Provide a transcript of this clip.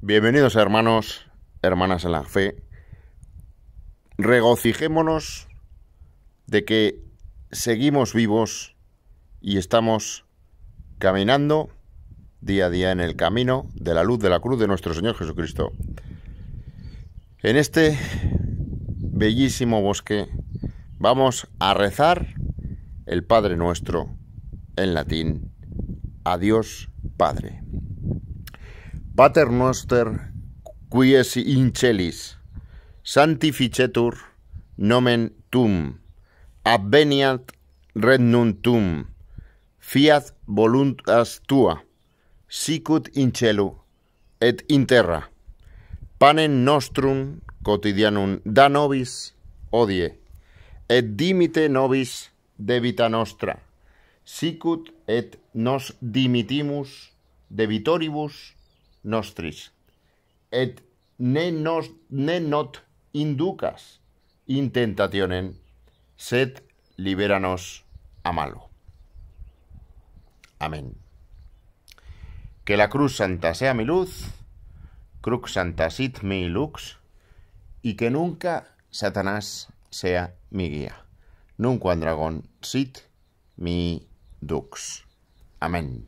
Bienvenidos hermanos, hermanas en la fe. Regocijémonos de que seguimos vivos y estamos caminando día a día en el camino de la luz de la cruz de nuestro Señor Jesucristo. En este bellísimo bosque vamos a rezar el Padre nuestro en latín. Adiós Padre. Pater noster, qui es in celis, sanctificetur nomen tum, abveniat regnum tum, fiat voluntas tua, sicut in celu et in terra. Panem nostrum quotidianum da nobis odie, et dimite nobis debita nostra, sicut et nos dimitimus debitoribus nostris, et ne, nos, ne not inducas in tentationem, sed liberanos a malo. Amén. Que la cruz santa sea mi luz, crux santa sit mi lux, y que nunca Satanás sea mi guía. Nunca dragón sit mi dux. Amén.